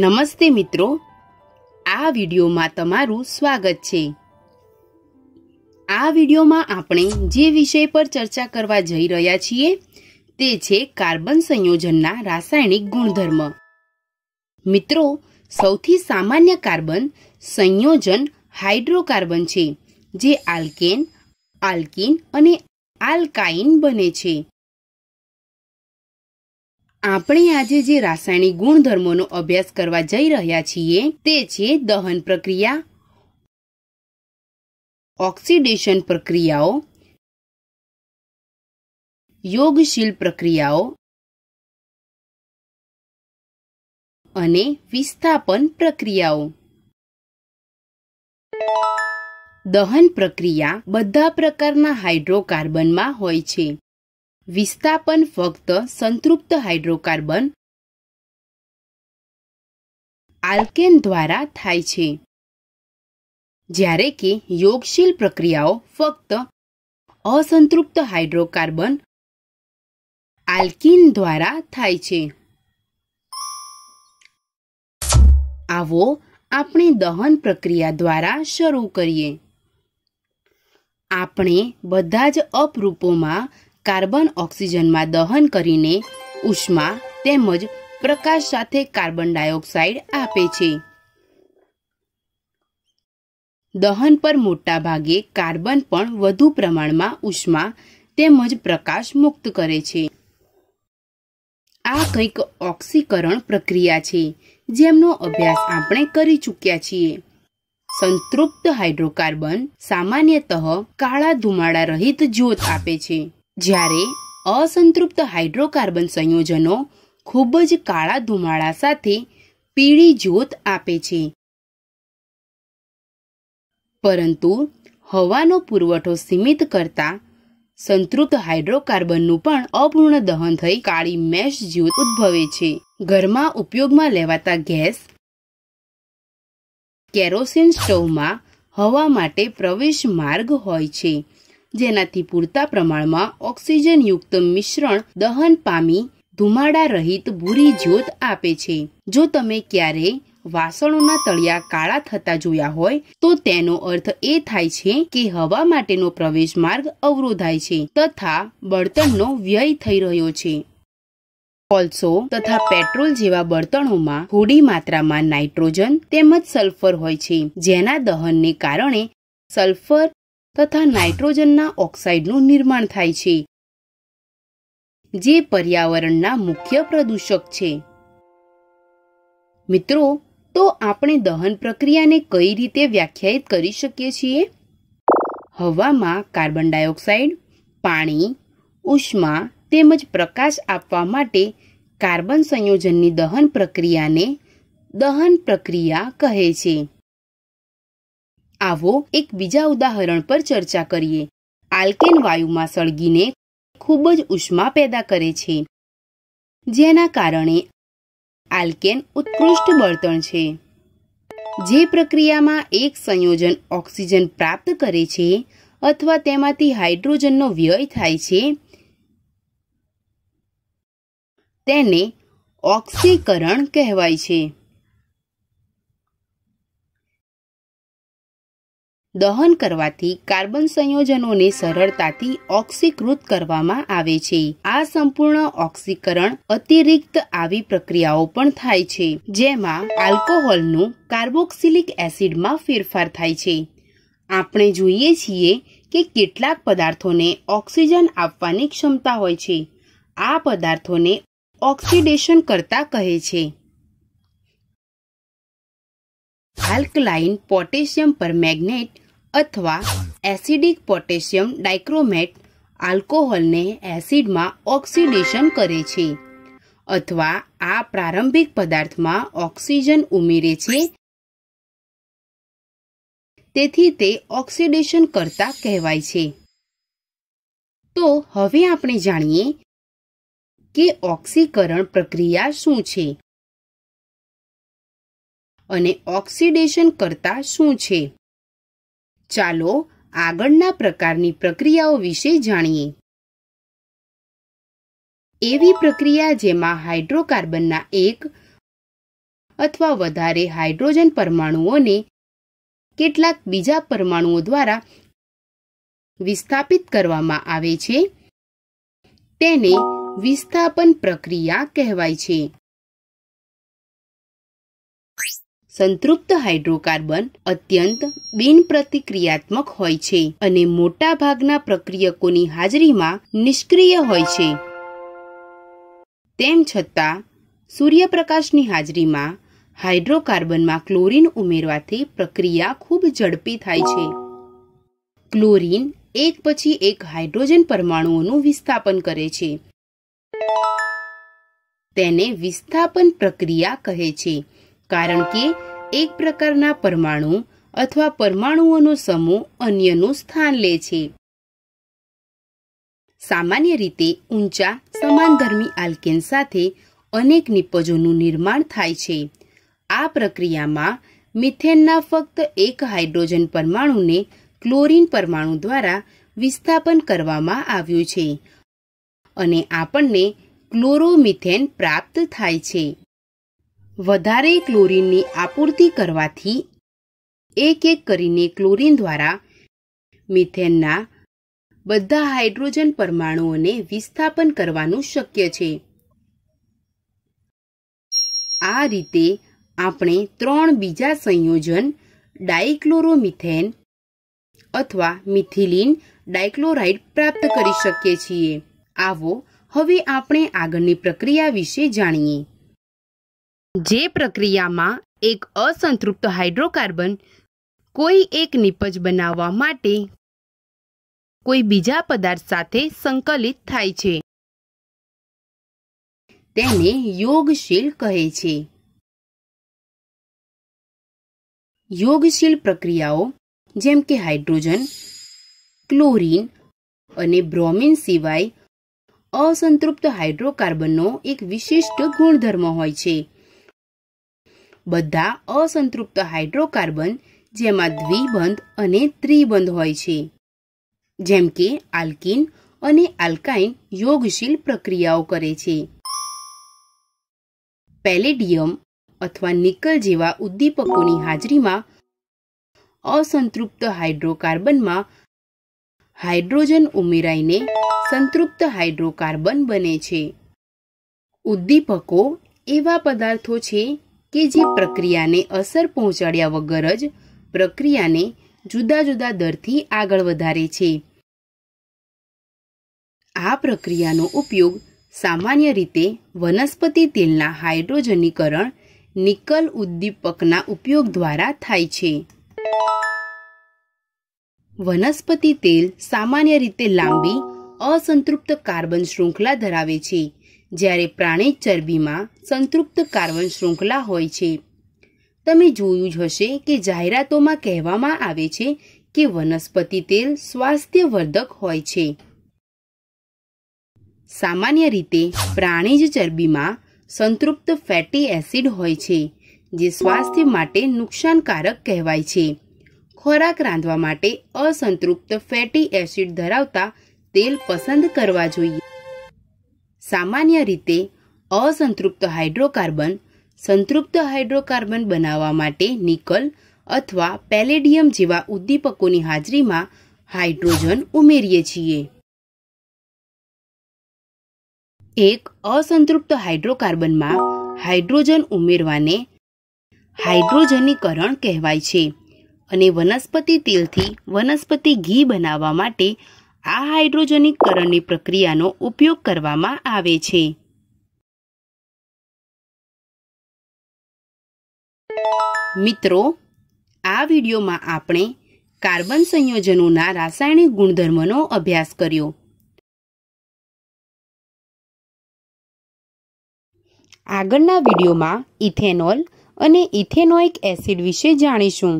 નમસ્તે મિત્રો આ વિડીયોમાં તમારું સ્વાગત છે આ વિડીયોમાં આપણે જે વિષય પર ચર્ચા કરવા જઈ રહ્યા છીએ તે છે કાર્બન સંયોજનના રાસાયણિક ગુણધર્મ મિત્રો સૌથી સામાન્ય કાર્બન સંયોજન હાઇડ્રોકાર્બન છે જે આલ્કેન આલ્કિન અને આલ્કાઇન બને છે આપણે આજે જે રાસાયણિક ગુણધર્મોનો અભ્યાસ કરવા જઈ રહ્યા છીએ તે છે દહન પ્રક્રિયા ઓક્સિડેશન પ્રક્રિયાઓ યોગશીલ પ્રક્રિયાઓ અને વિસ્થાપન પ્રક્રિયાઓ દહન પ્રક્રિયા બધા પ્રકારના હાઇડ્રોકાર્બનમાં હોય છે વિસ્થાપન ફક્ત સંતૃપ્ત હાઇડ્રોકાર્બન આલ્કેન દ્વારા થાય છે જ્યારે કે યોગશીલ પ્રક્રિયાઓ ફક્ત અસંતૃપ્ત હાઇડ્રોકાર્બન આલ્કિન દ્વારા થાય છે આવો આપણે દહન પ્રક્રિયા દ્વારા શરૂ કરીએ આપણે બધા જ અપરૂપોમાં કાર્બન ઓક્સિજનમાં દહન કરીને ઉષ્મા તેમજ પ્રકાશ સાથે કાર્બન ડાયોક્સાઇડ આપે છે દહન પર મોટા ભાગે કાર્બન પણ વધુ પ્રમાણમાં ઉષ્મા તેમજ પ્રકાશ મુક્ત કરે છે આ કંઈક ઓક્સીકરણ પ્રક્રિયા છે જેમનો અભ્યાસ આપણે કરી ચૂક્યા છીએ સંતૃપ્ત હાઇડ્રોકાર્બન સામાન્યત કાળા ધુમાડા રહિત જ્યોત આપે છે જ્યારે અસંતૃપ્ત હાઇડ્રોકાર્બન સંયોજનો ખૂબ જ કાળા ધુમાળા સાથે પીળી જ્યોત આપે છે પરંતુ હવાનો પુરવઠો સીમિત કરતા સંતૃપ્ત હાઇડ્રોકાર્બનનું પણ અપૂર્ણ દહન થઈ કાળી મેશ જ્યોત ઉદ્ભવે છે ઘરમાં ઉપયોગમાં લેવાતા ગેસ કેરોસીન સ્ટોવમાં હવા માટે પ્રવેશ માર્ગ હોય છે જેનાથી પૂરતા પ્રમાણમાં ઓક્સિજનયુક્ત મિશ્રણ દહન પામી ધુમાડા રહિત ભૂરી જ્યોત આપે છે જો તમે ક્યારે વાસણોના તળિયા કાળા થતા જોયા હોય તો તેનો અર્થ એ થાય છે કે હવા માટેનો પ્રવેશ માર્ગ અવરોધાય છે તથા બળતણનો વ્યય થઈ રહ્યો છે કોલસો તથા પેટ્રોલ જેવા બળતણોમાં થોડી માત્રામાં નાઇટ્રોજન તેમજ સલ્ફર હોય છે જેના દહનને કારણે સલ્ફર તથા નાઇટ્રોજનના ઓક્સાઇડનું નિર્માણ થાય છે જે પર્યાવરણના મુખ્ય પ્રદૂષક છે મિત્રો તો આપણે દહન પ્રક્રિયાને કઈ રીતે વ્યાખ્યાયિત કરી શકીએ છીએ હવામાં કાર્બન ડાયોક્સાઇડ પાણી ઉષ્મા તેમજ પ્રકાશ આપવા માટે કાર્બન સંયોજનની દહન પ્રક્રિયાને દહન પ્રક્રિયા કહે છે આવો એક બીજા ઉદાહરણ પર ચર્ચા કરીએ આલ્કેન વાયુમાં સળગીને ખૂબ જ ઉષ્મા પેદા કરે છે જેના કારણે આલ્કેન ઉત્કૃષ્ટ બળતણ છે જે પ્રક્રિયામાં એક સંયોજન ઓક્સિજન પ્રાપ્ત કરે છે અથવા તેમાંથી હાઇડ્રોજનનો વ્યય થાય છે તેને ઓક્સીકરણ કહેવાય છે દહન કરવાથી કાર્બન સંયોજનોને સરળતાથી ઓક્સીકૃત કરવામાં આવે છે આ સંપૂર્ણ ઓક્સીકરણ અતિરિક્ત આવી પ્રક્રિયાઓ પણ થાય છે જેમાં આલ્કોહોલનું કાર્બોક્સિલિક એસિડમાં ફેરફાર થાય છે આપણે જોઈએ છીએ કે કેટલાક પદાર્થોને ઓક્સિજન આપવાની ક્ષમતા હોય છે આ પદાર્થોને ઓક્સિડેશન કરતા કહે છે આલ્કલાઇન પોટેશિયમ પર મેગ્નેટ અથવા એસિડિક પોટેશિયમ ડાયક્રોમેટ આલ્કોહોલને એસિડમાં ઓક્સિડેશન કરે છે અથવા આ પ્રારંભિક પદાર્થમાં ઓક્સિજન ઉમેરે છે તેથી તે ઓક્સિડેશન કરતા કહેવાય છે તો હવે આપણે જાણીએ કે ઓક્સીકરણ પ્રક્રિયા શું છે અને ઓક્સિડેશન કરતા શું છે ચાલો આગળના પ્રકારની પ્રક્રિયાઓ વિશે જાણીએ એવી પ્રક્રિયા જેમાં હાઇડ્રોકાર્બનના એક અથવા વધારે હાઇડ્રોજન પરમાણુઓને કેટલાક બીજા પરમાણુઓ દ્વારા વિસ્થાપિત કરવામાં આવે છે તેને વિસ્થાપન પ્રક્રિયા કહેવાય છે સંતૃપ્ત હાઇડ્રોકાર્બન અત્યંત બિનપ્રતિક્રિયાત્મક હોય છે અને મોટાભાગના પ્રક્રિયકોની હાજરીમાં નિષ્ક્રિય હોય છે તેમ છતાં સૂર્યપ્રકાશની હાજરીમાં હાઇડ્રોકાર્બનમાં ક્લોરીન ઉમેરવાથી પ્રક્રિયા ખૂબ ઝડપી થાય છે ક્લોરીન એક પછી એક હાઇડ્રોજન પરમાણુઓનું વિસ્થાપન કરે છે તેને વિસ્થાપન પ્રક્રિયા કહે છે કારણ કે એક પ્રકારના પરમાણુ અથવા પરમાણુઓનો સમૂહ અન્યનું સ્થાન લે છે સામાન્ય રીતે ઊંચા સમાનધર્મી આલ્કેન સાથે અનેક નિપજોનું નિર્માણ થાય છે આ પ્રક્રિયામાં મિથેનના ફક્ત એક હાઇડ્રોજન પરમાણુને ક્લોરીન પરમાણુ દ્વારા વિસ્થાપન કરવામાં આવ્યું છે અને આપણને ક્લોરોમિથેન પ્રાપ્ત થાય છે વધારે ક્લોરીનની આપૂર્તિ કરવાથી એક એક કરીને ક્લોરીન દ્વારા મિથેનના બધા હાઇડ્રોજન પરમાણુઓને વિસ્થાપન કરવાનું શક્ય છે આ રીતે આપણે ત્રણ બીજા સંયોજન ડાયક્લોરોમિથેન અથવા મિથિલિન ડાયક્લોરાઇડ પ્રાપ્ત કરી શકીએ છીએ આવો હવે આપણે આગળની પ્રક્રિયા વિશે જાણીએ જે પ્રક્રિયામાં એક અસંતૃપ્ત હાઇડ્રોકાર્બન કોઈ એક નિપજ બનાવવા માટે કોઈ બીજા પદાર્થ સાથે સંકલિત થાય છે તેને યોગશીલ કહે છે યોગશીલ પ્રક્રિયાઓ જેમ કે હાઇડ્રોજન ક્લોરીન અને બ્રોમિન સિવાય અસંતૃપ્ત હાઇડ્રોકાર્બનનો એક વિશિષ્ટ ગુણધર્મ હોય છે બધા અસંતૃપ્ત હાઇડ્રોકાર્બન જેમાં દ્વિબંધ અને ત્રિબંધ હોય છે જેમ કે આલ્કિન અને આલ્કાઇન યોગશીલ પ્રક્રિયાઓ કરે છે પેલેડિયમ અથવા નિકલ જેવા ઉદ્દીપકોની હાજરીમાં અસંતૃપ્ત હાઇડ્રોકાર્બનમાં હાઇડ્રોજન ઉમેરાઈને સંતૃપ્ત હાઇડ્રોકાર્બન બને છે ઉદ્દીપકો એવા પદાર્થો છે કે જે પ્રક્રિયાને અસર પહોંચાડ્યા વગર જ પ્રક્રિયાને જુદા જુદા દરથી આગળ વધારે છે આ પ્રક્રિયાનો ઉપયોગ સામાન્ય રીતે વનસ્પતિ તેલના હાઇડ્રોજનીકરણ નિકલ ઉદ્દીપકના ઉપયોગ દ્વારા થાય છે વનસ્પતિ તેલ સામાન્ય રીતે લાંબી અસંતૃપ્ત કાર્બન શૃંખલા ધરાવે છે જ્યારે પ્રાણી ચરબીમાં સંતૃપ્ત કાર્બન શૃંખલા હોય છે તમે જોયું જ હશે કે જાહેરાતોમાં કહેવામાં આવે છે કે વનસ્પતિ તેલ સ્વાસ્થ્યવર્ધક હોય છે સામાન્ય રીતે પ્રાણીજ ચરબીમાં સંતૃપ્ત ફેટી એસિડ હોય છે જે સ્વાસ્થ્ય માટે નુકસાનકારક કહેવાય છે ખોરાક રાંધવા માટે અસંતૃપ્ત ફેટી એસિડ ધરાવતા તેલ પસંદ કરવા જોઈએ સામાન્ય રીતે અસંતૃપ્ત હાઇડ્રોકાર્બન સંતૃપ્ત હાઇડ્રોકાર્બન બનાવવા માટે નિકલ અથવા પેલેડિયમ જેવા ઉદ્દીપકોની હાજરીમાં હાઇડ્રોજન ઉમેરીએ છીએ એક અસંતૃપ્ત હાઇડ્રોકાર્બનમાં હાઇડ્રોજન ઉમેરવાને હાઇડ્રોજનીકરણ કહેવાય છે અને વનસ્પતિ તેલથી વનસ્પતિ ઘી બનાવવા માટે આ હાઇડ્રોજનીકરણની પ્રક્રિયાનો ઉપયોગ કરવામાં આવે છે મિત્રો આ વિડીયોમાં આપણે કાર્બન સંયોજનોના રાસાયણિક ગુણધર્મનો અભ્યાસ કર્યો આગળના વિડીયોમાં ઇથેનોલ અને ઇથેનોઇક એસિડ વિશે જાણીશું